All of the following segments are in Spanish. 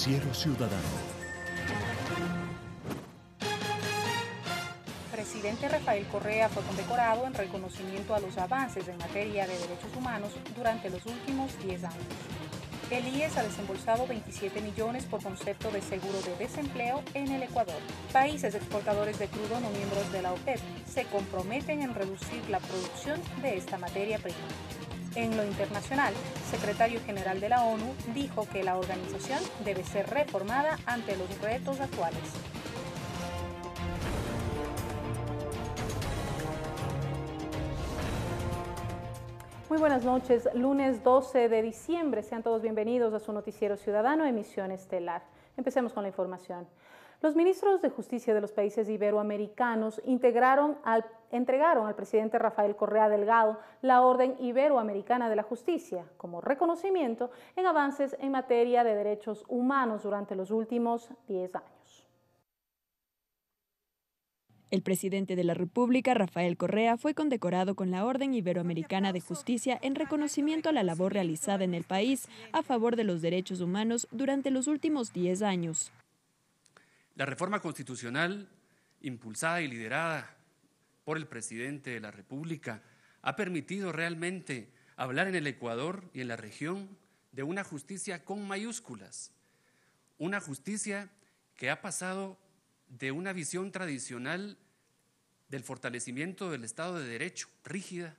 Noticiero Ciudadano. Presidente Rafael Correa fue condecorado en reconocimiento a los avances en materia de derechos humanos durante los últimos 10 años. El IES ha desembolsado 27 millones por concepto de seguro de desempleo en el Ecuador. Países exportadores de crudo no miembros de la OPEP se comprometen en reducir la producción de esta materia prima. En lo internacional, el secretario general de la ONU dijo que la organización debe ser reformada ante los retos actuales. Muy buenas noches, lunes 12 de diciembre. Sean todos bienvenidos a su noticiero ciudadano, emisión estelar. Empecemos con la información. Los ministros de Justicia de los países iberoamericanos entregaron al presidente Rafael Correa Delgado la Orden Iberoamericana de la Justicia como reconocimiento en avances en materia de derechos humanos durante los últimos 10 años. El presidente de la República, Rafael Correa, fue condecorado con la Orden Iberoamericana de Justicia en reconocimiento a la labor realizada en el país a favor de los derechos humanos durante los últimos 10 años. La reforma constitucional impulsada y liderada por el presidente de la República ha permitido realmente hablar en el Ecuador y en la región de una justicia con mayúsculas, una justicia que ha pasado de una visión tradicional del fortalecimiento del Estado de Derecho, rígida,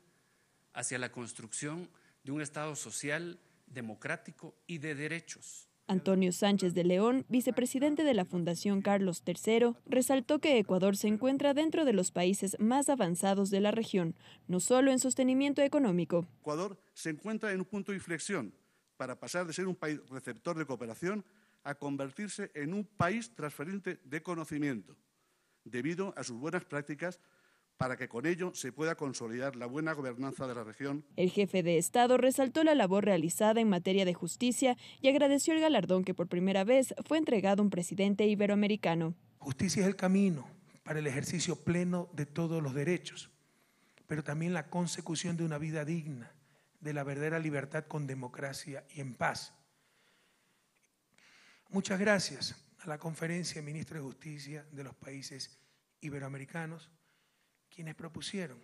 hacia la construcción de un Estado social, democrático y de derechos. Antonio Sánchez de León, vicepresidente de la Fundación Carlos III, resaltó que Ecuador se encuentra dentro de los países más avanzados de la región, no solo en sostenimiento económico. Ecuador se encuentra en un punto de inflexión para pasar de ser un país receptor de cooperación a convertirse en un país transferente de conocimiento, debido a sus buenas prácticas para que con ello se pueda consolidar la buena gobernanza de la región. El jefe de Estado resaltó la labor realizada en materia de justicia y agradeció el galardón que por primera vez fue entregado a un presidente iberoamericano. Justicia es el camino para el ejercicio pleno de todos los derechos, pero también la consecución de una vida digna, de la verdadera libertad con democracia y en paz. Muchas gracias a la conferencia de ministros de justicia de los países iberoamericanos quienes propusieron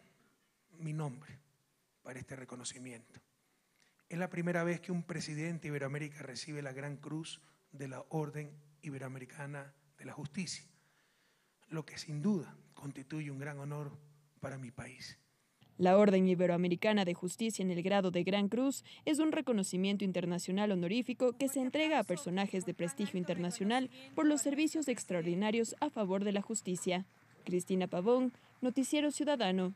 mi nombre para este reconocimiento. Es la primera vez que un presidente de Iberoamérica recibe la Gran Cruz de la Orden Iberoamericana de la Justicia, lo que sin duda constituye un gran honor para mi país. La Orden Iberoamericana de Justicia en el grado de Gran Cruz es un reconocimiento internacional honorífico que se entrega a personajes de prestigio internacional por los servicios extraordinarios a favor de la justicia. Cristina Pavón, Noticiero Ciudadano.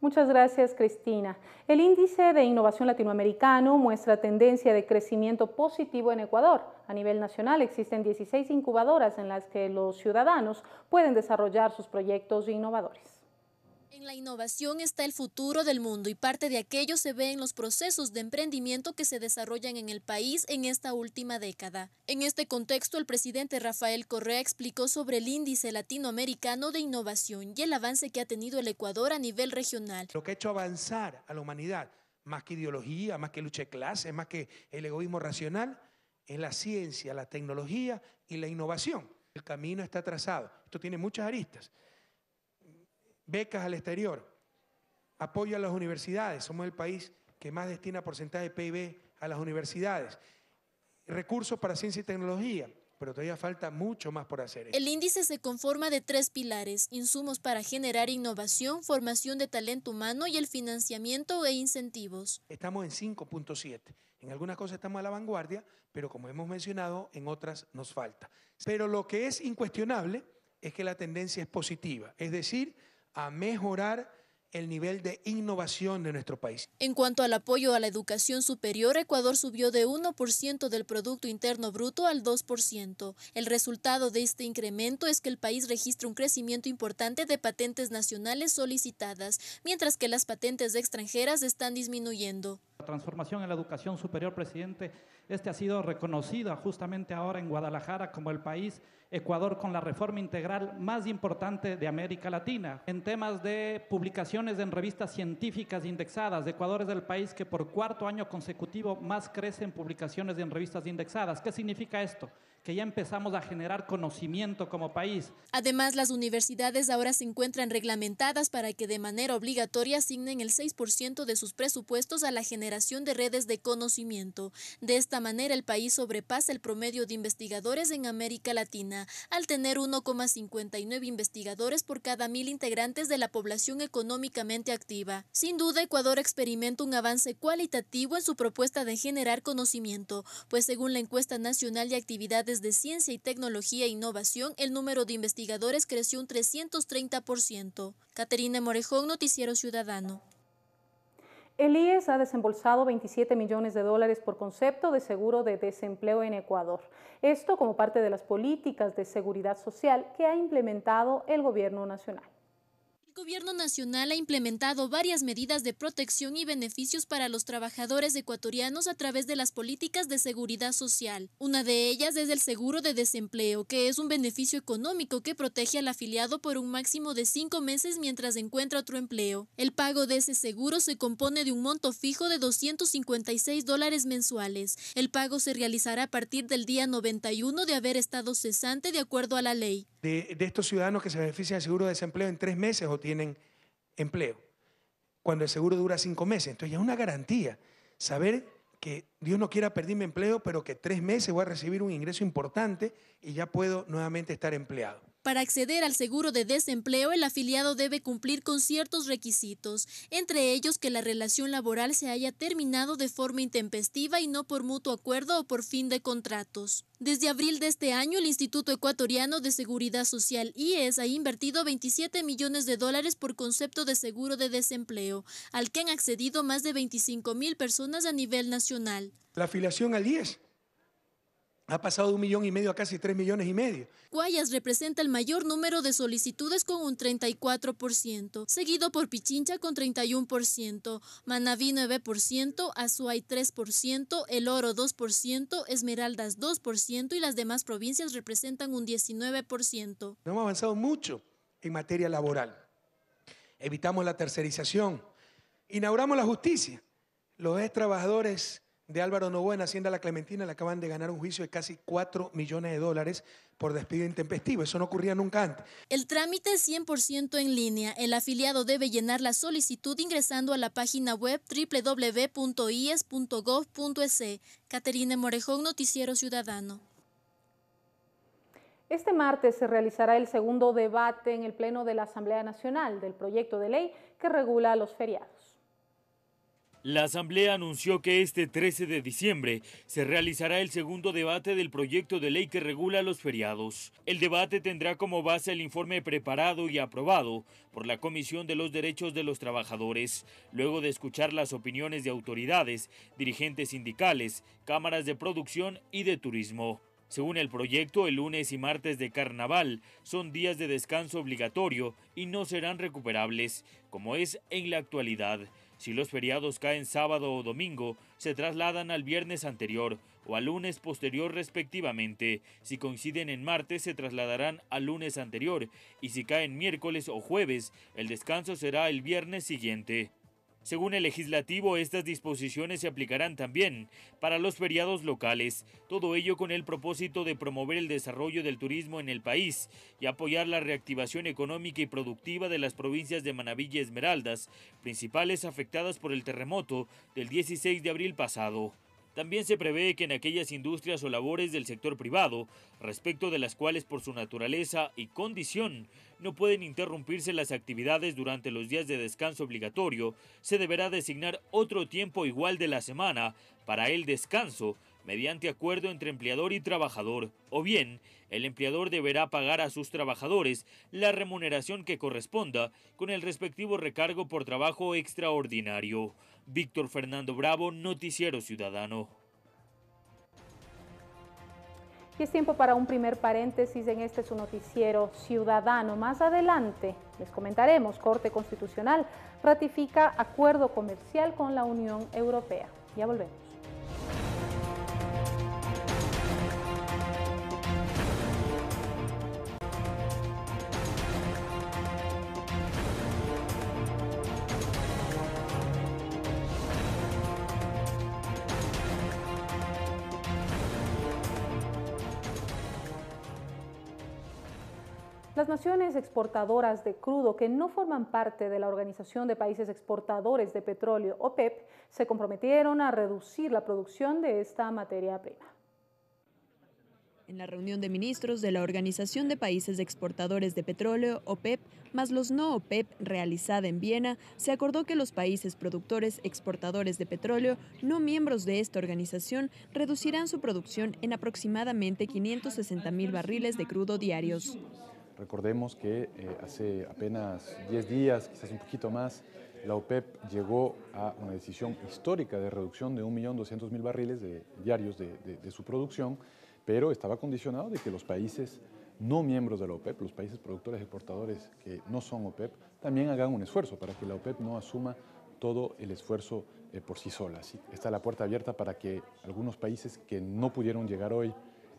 Muchas gracias, Cristina. El índice de innovación latinoamericano muestra tendencia de crecimiento positivo en Ecuador. A nivel nacional existen 16 incubadoras en las que los ciudadanos pueden desarrollar sus proyectos innovadores. En la innovación está el futuro del mundo y parte de aquello se ve en los procesos de emprendimiento que se desarrollan en el país en esta última década. En este contexto, el presidente Rafael Correa explicó sobre el índice latinoamericano de innovación y el avance que ha tenido el Ecuador a nivel regional. Lo que ha hecho avanzar a la humanidad, más que ideología, más que lucha de clases, más que el egoísmo racional, es la ciencia, la tecnología y la innovación. El camino está trazado. Esto tiene muchas aristas becas al exterior, apoyo a las universidades, somos el país que más destina porcentaje de PIB a las universidades, recursos para ciencia y tecnología, pero todavía falta mucho más por hacer. El índice se conforma de tres pilares, insumos para generar innovación, formación de talento humano y el financiamiento e incentivos. Estamos en 5.7. En algunas cosas estamos a la vanguardia, pero como hemos mencionado, en otras nos falta. Pero lo que es incuestionable es que la tendencia es positiva, es decir, a mejorar el nivel de innovación de nuestro país. En cuanto al apoyo a la educación superior, Ecuador subió de 1% del Producto Interno Bruto al 2%. El resultado de este incremento es que el país registra un crecimiento importante de patentes nacionales solicitadas, mientras que las patentes extranjeras están disminuyendo. La transformación en la educación superior, presidente, este ha sido reconocida justamente ahora en Guadalajara como el país Ecuador con la reforma integral más importante de América Latina. En temas de publicaciones en revistas científicas indexadas, Ecuador es el país que por cuarto año consecutivo más crece en publicaciones en revistas indexadas. ¿Qué significa esto? ya empezamos a generar conocimiento como país. Además, las universidades ahora se encuentran reglamentadas para que de manera obligatoria asignen el 6% de sus presupuestos a la generación de redes de conocimiento. De esta manera, el país sobrepasa el promedio de investigadores en América Latina, al tener 1,59 investigadores por cada mil integrantes de la población económicamente activa. Sin duda, Ecuador experimenta un avance cualitativo en su propuesta de generar conocimiento, pues según la encuesta nacional de actividades de ciencia y tecnología e innovación, el número de investigadores creció un 330%. Caterina Morejón, Noticiero Ciudadano. El IES ha desembolsado 27 millones de dólares por concepto de seguro de desempleo en Ecuador. Esto como parte de las políticas de seguridad social que ha implementado el gobierno nacional gobierno nacional ha implementado varias medidas de protección y beneficios para los trabajadores ecuatorianos a través de las políticas de seguridad social. Una de ellas es el seguro de desempleo, que es un beneficio económico que protege al afiliado por un máximo de cinco meses mientras encuentra otro empleo. El pago de ese seguro se compone de un monto fijo de 256 dólares mensuales. El pago se realizará a partir del día 91 de haber estado cesante de acuerdo a la ley. De, de estos ciudadanos que se benefician del seguro de desempleo en tres meses o tienen empleo, cuando el seguro dura cinco meses. Entonces ya es una garantía saber que Dios no quiera perder empleo, pero que tres meses voy a recibir un ingreso importante y ya puedo nuevamente estar empleado para acceder al seguro de desempleo, el afiliado debe cumplir con ciertos requisitos, entre ellos que la relación laboral se haya terminado de forma intempestiva y no por mutuo acuerdo o por fin de contratos. Desde abril de este año, el Instituto Ecuatoriano de Seguridad Social IES ha invertido 27 millones de dólares por concepto de seguro de desempleo, al que han accedido más de 25 mil personas a nivel nacional. La afiliación al IES ha pasado de un millón y medio a casi tres millones y medio. Guayas representa el mayor número de solicitudes con un 34%, seguido por Pichincha con 31%, Manaví 9%, Azuay 3%, El Oro 2%, Esmeraldas 2% y las demás provincias representan un 19%. Hemos avanzado mucho en materia laboral. Evitamos la tercerización. Inauguramos la justicia. Los ex trabajadores de Álvaro Novoa en Hacienda La Clementina le acaban de ganar un juicio de casi 4 millones de dólares por despido intempestivo. Eso no ocurría nunca antes. El trámite es 100% en línea. El afiliado debe llenar la solicitud ingresando a la página web www.ies.gov.es. Caterina Morejón, Noticiero Ciudadano. Este martes se realizará el segundo debate en el Pleno de la Asamblea Nacional del proyecto de ley que regula los feriados. La Asamblea anunció que este 13 de diciembre se realizará el segundo debate del proyecto de ley que regula los feriados. El debate tendrá como base el informe preparado y aprobado por la Comisión de los Derechos de los Trabajadores, luego de escuchar las opiniones de autoridades, dirigentes sindicales, cámaras de producción y de turismo. Según el proyecto, el lunes y martes de carnaval son días de descanso obligatorio y no serán recuperables, como es en la actualidad. Si los feriados caen sábado o domingo, se trasladan al viernes anterior o al lunes posterior respectivamente. Si coinciden en martes, se trasladarán al lunes anterior y si caen miércoles o jueves, el descanso será el viernes siguiente. Según el legislativo, estas disposiciones se aplicarán también para los feriados locales, todo ello con el propósito de promover el desarrollo del turismo en el país y apoyar la reactivación económica y productiva de las provincias de Manavilla y Esmeraldas, principales afectadas por el terremoto del 16 de abril pasado. También se prevé que en aquellas industrias o labores del sector privado, respecto de las cuales por su naturaleza y condición no pueden interrumpirse las actividades durante los días de descanso obligatorio, se deberá designar otro tiempo igual de la semana para el descanso mediante acuerdo entre empleador y trabajador, o bien el empleador deberá pagar a sus trabajadores la remuneración que corresponda con el respectivo recargo por trabajo extraordinario. Víctor Fernando Bravo, Noticiero Ciudadano. Y es tiempo para un primer paréntesis en este su noticiero ciudadano. Más adelante les comentaremos, Corte Constitucional ratifica acuerdo comercial con la Unión Europea. Ya volvemos. naciones exportadoras de crudo que no forman parte de la Organización de Países Exportadores de Petróleo, OPEP, e se comprometieron a reducir la producción de esta materia prima. En la reunión de ministros de la Organización de Países Exportadores de Petróleo, OPEP, e más los no OPEP e realizada en Viena, se acordó que los países productores exportadores de petróleo, no miembros de esta organización, reducirán su producción en aproximadamente 560.000 barriles de crudo diarios. Recordemos que eh, hace apenas 10 días, quizás un poquito más, la OPEP llegó a una decisión histórica de reducción de 1.200.000 barriles de, diarios de, su producción, pero estaba condicionado de que los países no miembros de la OPEP, los países productores y exportadores que no son OPEP, también hagan un esfuerzo para que la OPEP no asuma todo el esfuerzo eh, por sí sola. Está la puerta abierta para que algunos países que no pudieron llegar hoy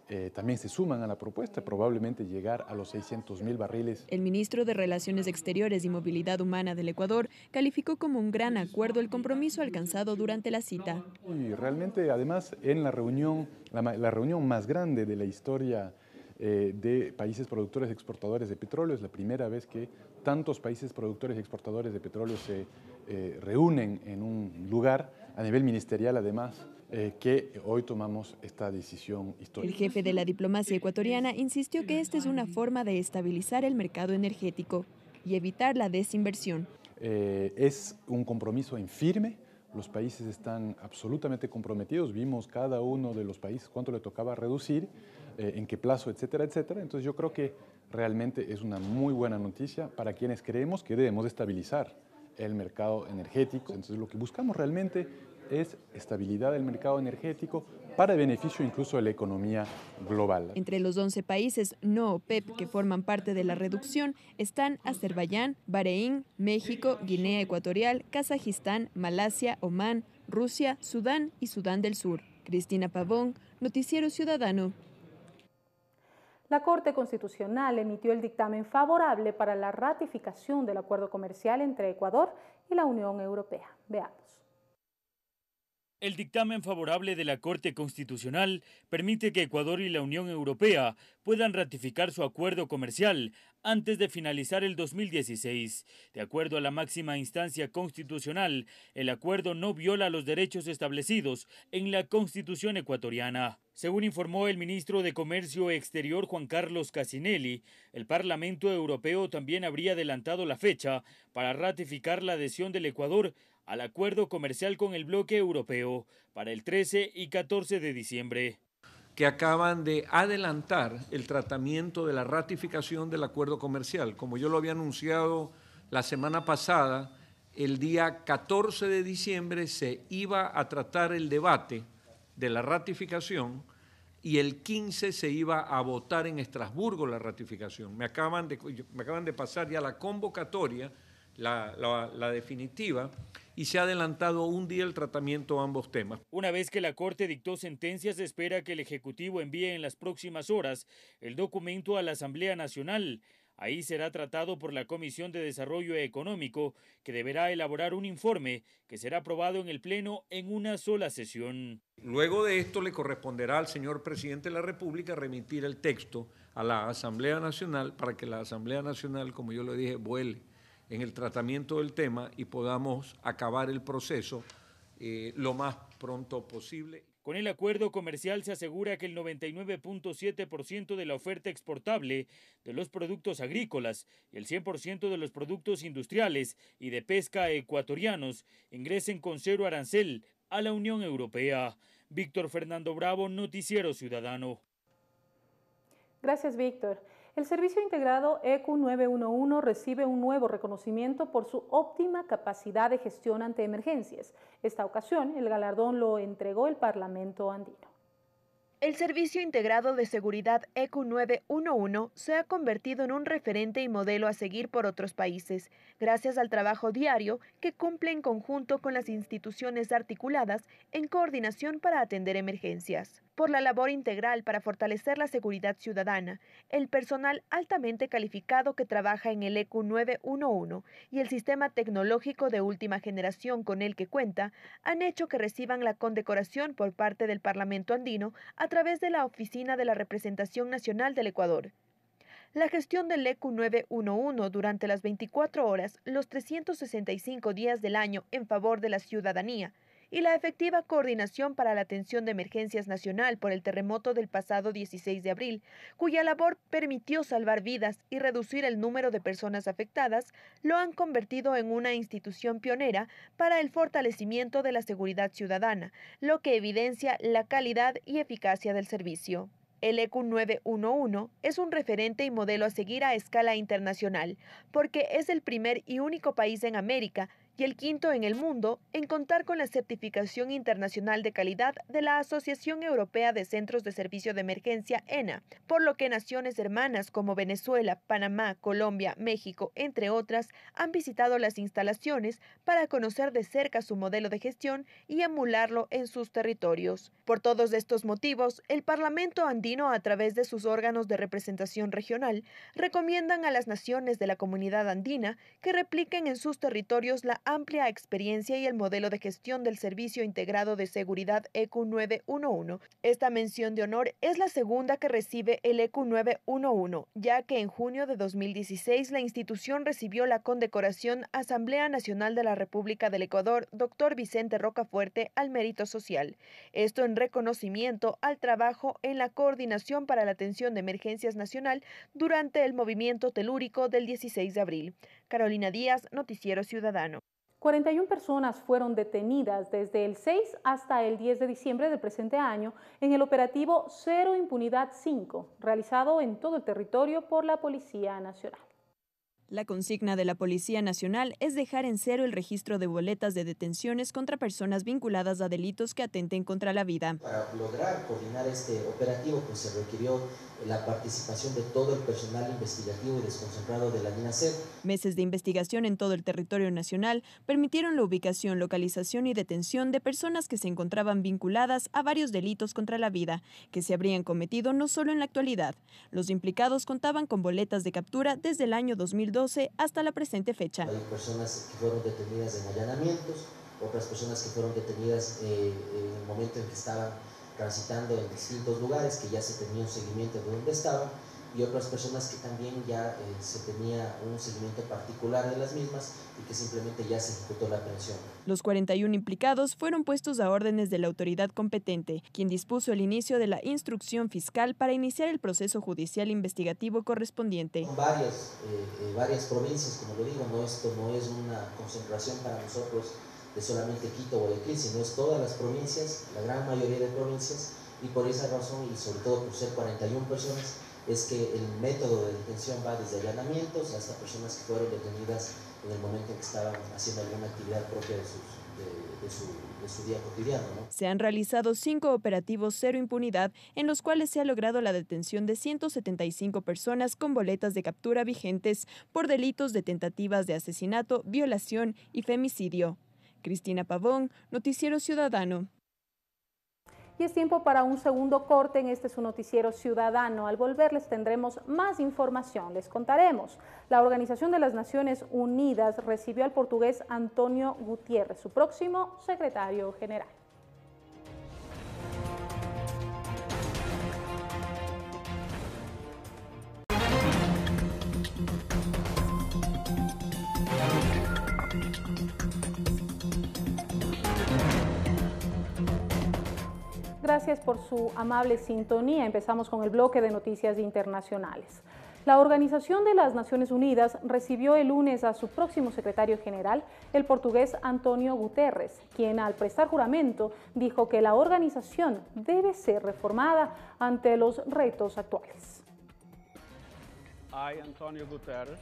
eh, también se suman a la propuesta, probablemente llegar a los 600 mil barriles. El ministro de Relaciones Exteriores y Movilidad Humana del Ecuador calificó como un gran acuerdo el compromiso alcanzado durante la cita. Y realmente, además, en la reunión, la, reunión más grande de la historia eh, de países productores y exportadores de petróleo, es la primera vez que tantos países productores y exportadores de petróleo se eh, reúnen en un lugar a nivel ministerial, además. Eh, que hoy tomamos esta decisión histórica. El jefe de la diplomacia ecuatoriana insistió que esta es una forma de estabilizar el mercado energético y evitar la desinversión. Eh, es un compromiso en firme. Los países están absolutamente comprometidos. Vimos cada uno de los países cuánto le tocaba reducir, eh, en qué plazo, etcétera, etcétera. Entonces yo creo que realmente es una muy buena noticia para quienes creemos que debemos estabilizar el mercado energético. Entonces lo que buscamos realmente es estabilidad del mercado energético para beneficio incluso de la economía global. Entre los 11 países no OPEP e que forman parte de la reducción están Azerbaiyán, Bahrein, México, Guinea Ecuatorial, Kazajistán, Malasia, Omán, Rusia, Sudán y Sudán del Sur. Cristina Pavón, Noticiero Ciudadano. La Corte Constitucional emitió el dictamen favorable para la ratificación del acuerdo comercial entre Ecuador y la Unión Europea. Veamos. El dictamen favorable de la Corte Constitucional permite que Ecuador y la Unión Europea puedan ratificar su acuerdo comercial antes de finalizar el 2016. De acuerdo a la máxima instancia constitucional, el acuerdo no viola los derechos establecidos en la Constitución ecuatoriana. Según informó el ministro de Comercio Exterior Juan Carlos Casinelli, el Parlamento Europeo también habría adelantado la fecha para ratificar la adhesión del Ecuador al acuerdo comercial con el bloque europeo para el 13 y 14 de diciembre que acaban de adelantar el tratamiento de la ratificación del acuerdo comercial. Como yo lo había anunciado la semana pasada, el día 14 de diciembre se iba a tratar el debate de la ratificación y el 15 se iba a votar en Estrasburgo la ratificación. Me acaban de, me acaban de pasar ya la convocatoria, la, la definitiva, y se ha adelantado un día el tratamiento a ambos temas. Una vez que la Corte dictó sentencias, se espera que el Ejecutivo envíe en las próximas horas el documento a la Asamblea Nacional. Ahí será tratado por la Comisión de Desarrollo Económico, que deberá elaborar un informe que será aprobado en el Pleno en una sola sesión. Luego de esto le corresponderá al señor presidente de la República remitir el texto a la Asamblea Nacional para que la Asamblea Nacional, como yo lo dije, vuele en el tratamiento del tema y podamos acabar el proceso eh, lo más pronto posible. Con el acuerdo comercial se asegura que el 99.7% de la oferta exportable de los productos agrícolas y el 100% de los productos industriales y de pesca ecuatorianos ingresen con cero arancel a la Unión Europea. Víctor Fernando Bravo, Noticiero Ciudadano. Gracias, Víctor. El Servicio Integrado EQ911 recibe un nuevo reconocimiento por su óptima capacidad de gestión ante emergencias. Esta ocasión, el galardón lo entregó el Parlamento andino. El Servicio Integrado de Seguridad EQ911 se ha convertido en un referente y modelo a seguir por otros países, gracias al trabajo diario que cumple en conjunto con las instituciones articuladas en coordinación para atender emergencias por la labor integral para fortalecer la seguridad ciudadana, el personal altamente calificado que trabaja en el ECU 911 y el sistema tecnológico de última generación con el que cuenta, han hecho que reciban la condecoración por parte del Parlamento andino a través de la Oficina de la Representación Nacional del Ecuador. La gestión del ECU 911 durante las 24 horas, los 365 días del año en favor de la ciudadanía, y la efectiva coordinación para la atención de emergencias nacional por el terremoto del pasado 16 de abril, cuya labor permitió salvar vidas y reducir el número de personas afectadas, lo han convertido en una institución pionera para el fortalecimiento de la seguridad ciudadana, lo que evidencia la calidad y eficacia del servicio. El ecu 911 es un referente y modelo a seguir a escala internacional, porque es el primer y único país en América y el quinto en el mundo en contar con la certificación internacional de calidad de la Asociación Europea de Centros de Servicio de Emergencia, ENA, por lo que naciones hermanas como Venezuela, Panamá, Colombia, México, entre otras, han visitado las instalaciones para conocer de cerca su modelo de gestión y emularlo en sus territorios. Por todos estos motivos, el Parlamento andino, a través de sus órganos de representación regional, recomiendan a las naciones de la comunidad andina que repliquen en sus territorios la amplia experiencia y el modelo de gestión del Servicio Integrado de Seguridad EQ911. Esta mención de honor es la segunda que recibe el EQ911, ya que en junio de 2016 la institución recibió la condecoración Asamblea Nacional de la República del Ecuador, doctor Vicente Rocafuerte, al mérito social. Esto en reconocimiento al trabajo en la Coordinación para la Atención de Emergencias Nacional durante el movimiento telúrico del 16 de abril. Carolina Díaz, Noticiero Ciudadano. 41 personas fueron detenidas desde el 6 hasta el 10 de diciembre del presente año en el operativo Cero Impunidad 5, realizado en todo el territorio por la Policía Nacional. La consigna de la Policía Nacional es dejar en cero el registro de boletas de detenciones contra personas vinculadas a delitos que atenten contra la vida. Para lograr coordinar este operativo, pues se requirió la participación de todo el personal investigativo y desconcentrado de la DINASED. Meses de investigación en todo el territorio nacional permitieron la ubicación, localización y detención de personas que se encontraban vinculadas a varios delitos contra la vida, que se habrían cometido no solo en la actualidad. Los implicados contaban con boletas de captura desde el año 2002 hasta la presente fecha. Hay personas que fueron detenidas en allanamientos, otras personas que fueron detenidas eh, en el momento en que estaban transitando en distintos lugares, que ya se tenía un seguimiento de dónde estaban, y otras personas que también ya eh, se tenía un seguimiento particular de las mismas y que simplemente ya se ejecutó la aprehensión. Los 41 implicados fueron puestos a órdenes de la autoridad competente, quien dispuso el inicio de la instrucción fiscal para iniciar el proceso judicial investigativo correspondiente. Son varias, eh, eh, varias provincias, como lo digo, no, esto no es una concentración para nosotros de solamente Quito o Guayaquil, sino es todas las provincias, la gran mayoría de provincias, y por esa razón, y sobre todo por ser 41 personas, es que el método de detención va desde allanamientos hasta personas que fueron detenidas en el momento en que estaban haciendo alguna actividad propia de, su, día cotidiano. Se han realizado cinco operativos cero impunidad en los cuales se ha logrado la detención de 175 personas con boletas de captura vigentes por delitos de tentativas de asesinato, violación y femicidio. Cristina Pavón, Noticiero Ciudadano y es tiempo para un segundo corte en este su noticiero ciudadano. Al volver les tendremos más información, les contaremos. La Organización de las Naciones Unidas recibió al portugués Antonio Gutiérrez, su próximo secretario general. gracias por su amable sintonía. Empezamos con el bloque de noticias internacionales. La Organización de las Naciones Unidas recibió el lunes a su próximo secretario general, el portugués Antonio Guterres, quien al prestar juramento dijo que la organización debe ser reformada ante los retos actuales. Antonio Guterres,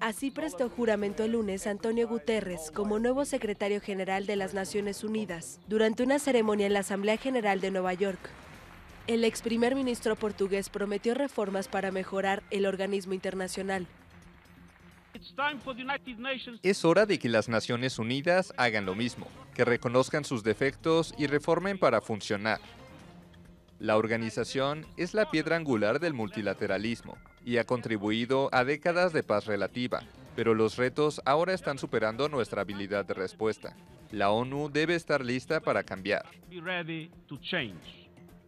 Así prestó juramento el lunes Antonio Guterres como nuevo secretario general de las Naciones Unidas durante una ceremonia en la Asamblea General de Nueva York. El ex primer ministro portugués prometió reformas para mejorar el organismo internacional. Es hora de que las Naciones Unidas hagan lo mismo, que reconozcan sus defectos y reformen para funcionar. La organización es la piedra angular del multilateralismo y ha contribuido a décadas de paz relativa, pero los retos ahora están superando nuestra habilidad de respuesta. La ONU debe estar lista para cambiar.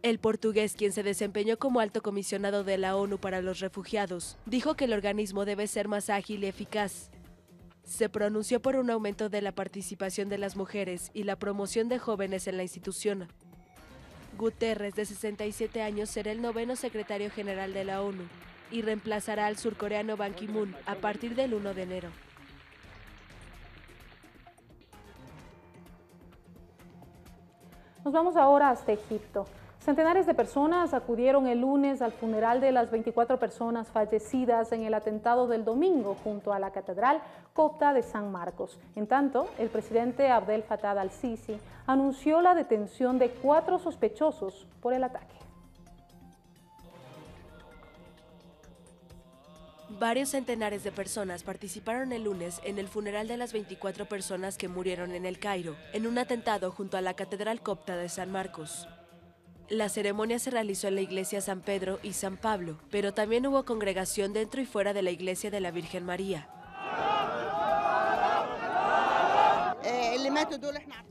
El portugués, quien se desempeñó como alto comisionado de la ONU para los refugiados, dijo que el organismo debe ser más ágil y eficaz. Se pronunció por un aumento de la participación de las mujeres y la promoción de jóvenes en la institución. Guterres, de 67 años, será el noveno secretario general de la ONU, y reemplazará al surcoreano Ban Ki-moon a partir del 1 de enero. Nos vamos ahora hasta Egipto. Centenares de personas acudieron el lunes al funeral de las 24 personas fallecidas en el atentado del domingo junto a la Catedral Copta de San Marcos. En tanto, el presidente Abdel Fattah al-Sisi anunció la detención de cuatro sospechosos por el ataque. Varios centenares de personas participaron el lunes en el funeral de las 24 personas que murieron en el Cairo, en un atentado junto a la Catedral Copta de San Marcos. La ceremonia se realizó en la iglesia San Pedro y San Pablo, pero también hubo congregación dentro y fuera de la iglesia de la Virgen María.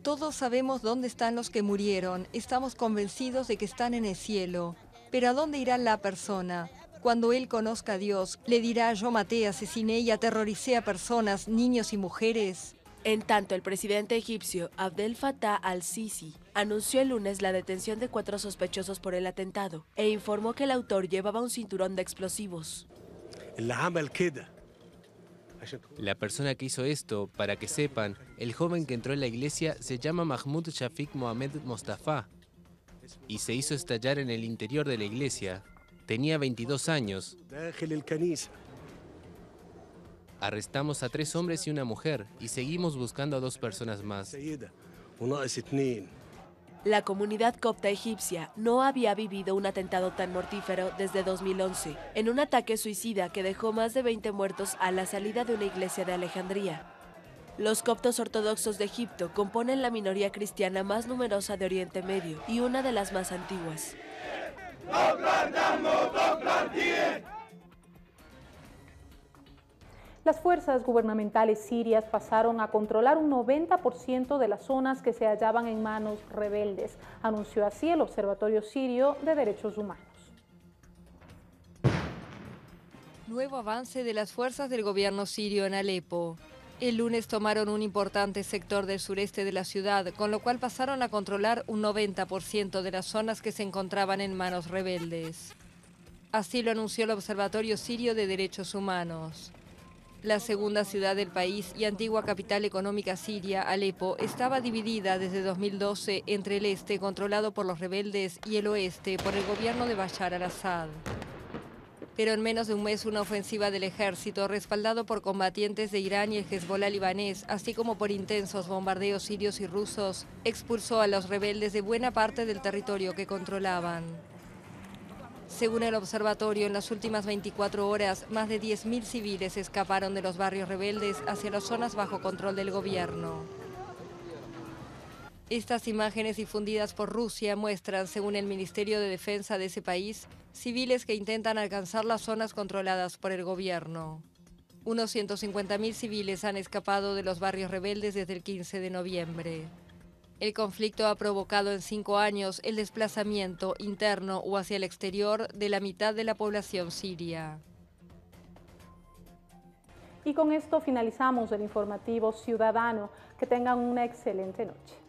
Todos sabemos dónde están los que murieron, estamos convencidos de que están en el cielo, pero ¿a dónde irá la persona? Cuando él conozca a Dios, le dirá, yo maté, asesiné y aterroricé a personas, niños y mujeres. En tanto, el presidente egipcio Abdel Fattah al-Sisi anunció el lunes la detención de cuatro sospechosos por el atentado e informó que el autor llevaba un cinturón de explosivos. La persona que hizo esto, para que sepan, el joven que entró en la iglesia se llama Mahmoud Shafiq Mohamed Mostafa y se hizo estallar en el interior de la iglesia Tenía 22 años. Arrestamos a tres hombres y una mujer y seguimos buscando a dos personas más. La comunidad copta egipcia no había vivido un atentado tan mortífero desde 2011, en un ataque suicida que dejó más de 20 muertos a la salida de una iglesia de Alejandría. Los coptos ortodoxos de Egipto componen la minoría cristiana más numerosa de Oriente Medio y una de las más antiguas. Las fuerzas gubernamentales sirias pasaron a controlar un 90% de las zonas que se hallaban en manos rebeldes, anunció así el Observatorio Sirio de Derechos Humanos. Nuevo avance de las fuerzas del gobierno sirio en Alepo. El lunes tomaron un importante sector del sureste de la ciudad, con lo cual pasaron a controlar un 90% de las zonas que se encontraban en manos rebeldes. Así lo anunció el Observatorio Sirio de Derechos Humanos. La segunda ciudad del país y antigua capital económica siria, Alepo, estaba dividida desde 2012 entre el este controlado por los rebeldes y el oeste por el gobierno de Bashar al-Assad pero en menos de un mes una ofensiva del ejército, respaldado por combatientes de Irán y el Hezbollah libanés, así como por intensos bombardeos sirios y rusos, expulsó a los rebeldes de buena parte del territorio que controlaban. Según el observatorio, en las últimas 24 horas, más de 10.000 civiles escaparon de los barrios rebeldes hacia las zonas bajo control del gobierno. Estas imágenes difundidas por Rusia muestran, según el Ministerio de Defensa de ese país, civiles que intentan alcanzar las zonas controladas por el gobierno. Unos 150.000 civiles han escapado de los barrios rebeldes desde el 15 de noviembre. El conflicto ha provocado en cinco años el desplazamiento interno o hacia el exterior de la mitad de la población siria. Y con esto finalizamos el informativo ciudadano. Que tengan una excelente noche.